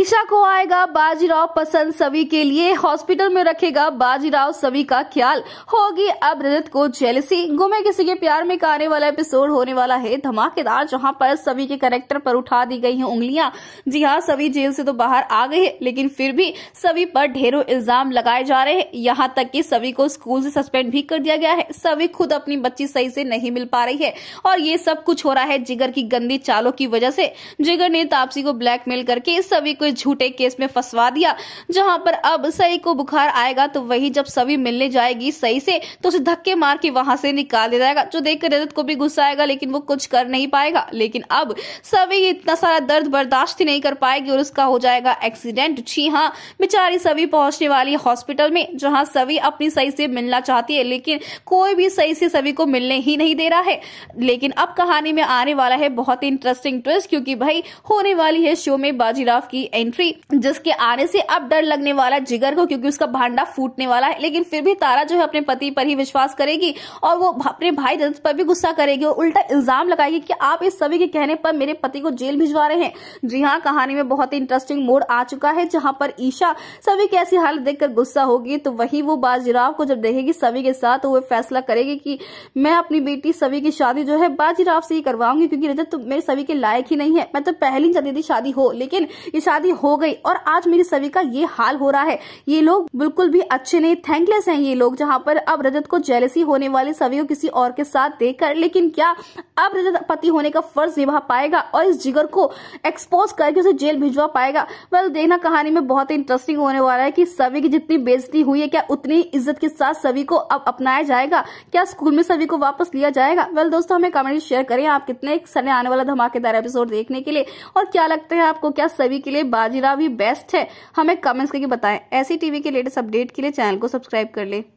ईशा को आएगा बाजीराव पसंद सभी के लिए हॉस्पिटल में रखेगा बाजीराव सभी का ख्याल होगी अब रजत को जेलसी गुमे किसी के प्यार में आने वाला एपिसोड होने वाला है धमाकेदार जहां पर सभी के कैरेक्टर पर उठा दी गई हैं उंगलियां जी हां सभी जेल से तो बाहर आ गए हैं लेकिन फिर भी सभी पर ढेरों इल्जाम लगाए जा रहे हैं यहाँ तक की सभी को स्कूल से सस्पेंड भी कर दिया गया है सभी खुद अपनी बच्ची सही से नहीं मिल पा रही है और ये सब कुछ हो रहा है जिगर की गंदी चालों की वजह से जिगर ने तापसी को ब्लैकमेल करके सभी को झूठे केस में फंसवा दिया जहां पर अब सई को बुखार आएगा तो वही जब सभी मिलने जाएगी सही से तो उसे धक्के मार के वहां से निकाल दिया जाएगा जो देखकर रजत को भी गुस्सा आएगा लेकिन वो कुछ कर नहीं पाएगा लेकिन अब सभी इतना सारा दर्द बर्दाश्त ही नहीं कर पाएगी और उसका हो जाएगा एक्सीडेंट जी हाँ बेचारी सभी पहुंचने वाली हॉस्पिटल में जहाँ सभी अपनी सही से मिलना चाहती है लेकिन कोई भी सही से सभी को मिलने ही नहीं दे रहा है लेकिन अब कहानी में आने वाला है बहुत ही इंटरेस्टिंग ट्विस्ट क्योंकि भाई होने वाली है शो में बाजीराव की एंट्री जिसके आने से अब डर लगने वाला जिगर को क्योंकि उसका भांडा फूटने वाला है लेकिन फिर भी तारा जो है अपने पति पर ही विश्वास करेगी और वो अपने भाई दत्त पर भी गुस्सा करेगी और उल्टा इल्जाम लगाएगी कि आप इस सभी के कहने पर मेरे पति को जेल भिजवा रहे हैं जी हाँ कहानी में बहुत ही इंटरेस्टिंग मोड आ चुका है जहाँ पर ईशा सभी की ऐसी हालत देखकर गुस्सा होगी तो वही वो बाजीराव को जब देखेगी सभी के साथ तो वो फैसला करेगी की मैं अपनी बेटी सभी की शादी जो है बाजीराव से ही करवाऊंगी क्योंकि रजत मेरे सभी के लायक ही नहीं है मैं तो पहली चाहती थी शादी हो लेकिन ये शादी शादी हो गई और आज मेरी सभी का ये हाल हो रहा है ये लोग बिल्कुल भी अच्छे नहीं थैंकलेस हैं ये लोग जहाँ पर अब रजत को जेलसी होने वाली सभी को किसी और के साथ देखकर लेकिन क्या अब रजत पति होने का फर्ज निभा पाएगा और इस जिगर को एक्सपोज करके उसे जेल भिजवा पाएगा वेल मतलब देखना कहानी में बहुत इंटरेस्टिंग होने वाला है की सभी की जितनी बेजती हुई है क्या उतनी इज्जत के साथ सभी को अब अपनाया जाएगा क्या स्कूल में सभी को वापस लिया जाएगा वेल दोस्तों हमें कमेंट शेयर करें आप कितने सने आने वाला धमाकेदार एपिसोड देखने के लिए और क्या लगता है आपको क्या सभी के लिए बाजीराव ही बेस्ट है हमें कमेंट्स करके बताएं ऐसी टीवी के लेटेस्ट अपडेट के लिए चैनल को सब्सक्राइब कर लें